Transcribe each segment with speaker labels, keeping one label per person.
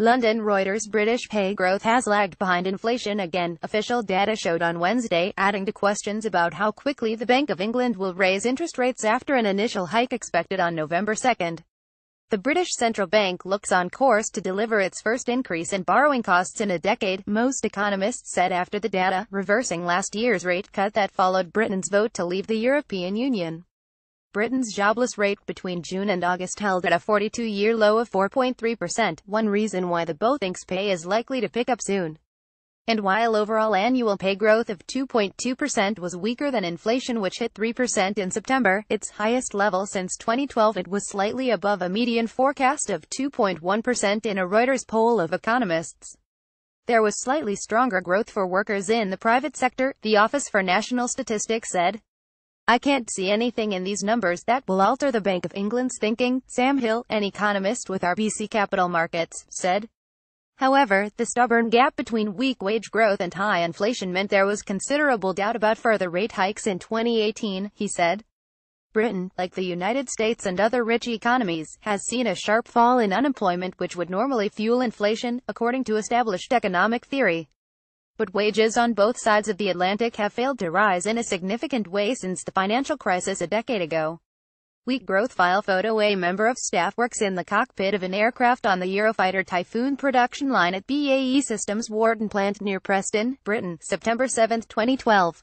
Speaker 1: London Reuters British pay growth has lagged behind inflation again, official data showed on Wednesday, adding to questions about how quickly the Bank of England will raise interest rates after an initial hike expected on November 2. The British central bank looks on course to deliver its first increase in borrowing costs in a decade, most economists said after the data, reversing last year's rate cut that followed Britain's vote to leave the European Union. Britain's jobless rate between June and August held at a 42-year low of 4.3%, one reason why the BO thinks pay is likely to pick up soon. And while overall annual pay growth of 2.2% was weaker than inflation which hit 3% in September, its highest level since 2012 it was slightly above a median forecast of 2.1% in a Reuters poll of economists there was slightly stronger growth for workers in the private sector, the Office for National Statistics said. I can't see anything in these numbers that will alter the Bank of England's thinking, Sam Hill, an economist with RBC Capital Markets, said. However, the stubborn gap between weak wage growth and high inflation meant there was considerable doubt about further rate hikes in 2018, he said. Britain, like the United States and other rich economies, has seen a sharp fall in unemployment which would normally fuel inflation, according to established economic theory but wages on both sides of the Atlantic have failed to rise in a significant way since the financial crisis a decade ago. Weak growth file photo A member of staff works in the cockpit of an aircraft on the Eurofighter Typhoon production line at BAE Systems Warden plant near Preston, Britain, September 7, 2012.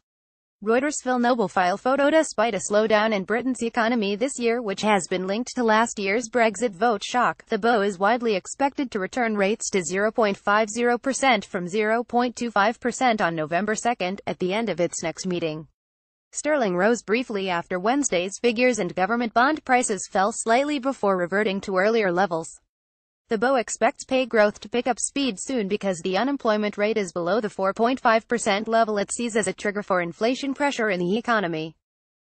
Speaker 1: Reutersville Noble file photo Despite a slowdown in Britain's economy this year which has been linked to last year's Brexit vote shock, the BO is widely expected to return rates to 0.50% from 0.25% on November 2 at the end of its next meeting. Sterling rose briefly after Wednesday's figures and government bond prices fell slightly before reverting to earlier levels. The BO expects pay growth to pick up speed soon because the unemployment rate is below the 4.5% level it sees as a trigger for inflation pressure in the economy.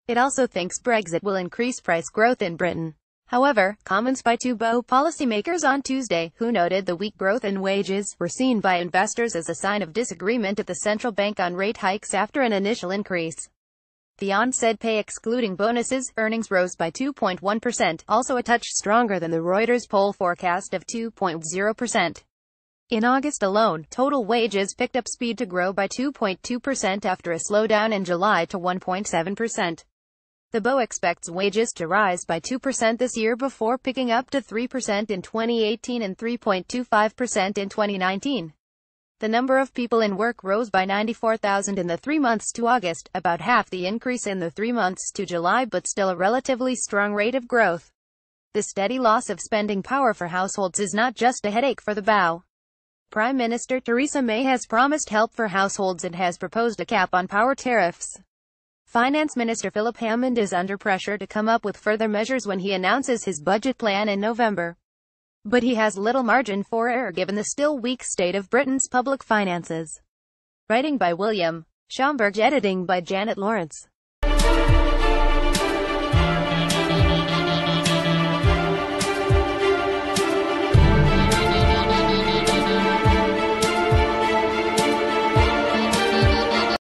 Speaker 1: It also thinks Brexit will increase price growth in Britain. However, comments by two BO policymakers on Tuesday, who noted the weak growth in wages, were seen by investors as a sign of disagreement at the central bank on rate hikes after an initial increase. The on-said pay excluding bonuses, earnings rose by 2.1%, also a touch stronger than the Reuters poll forecast of 2.0%. In August alone, total wages picked up speed to grow by 2.2% after a slowdown in July to 1.7%. The BO expects wages to rise by 2% this year before picking up to 3% in 2018 and 3.25% in 2019. The number of people in work rose by 94,000 in the three months to August, about half the increase in the three months to July but still a relatively strong rate of growth. The steady loss of spending power for households is not just a headache for the bow. Prime Minister Theresa May has promised help for households and has proposed a cap on power tariffs. Finance Minister Philip Hammond is under pressure to come up with further measures when he announces his budget plan in November. But he has little margin for error given the still weak state of Britain's public finances. Writing by William Schomburg, editing by Janet Lawrence.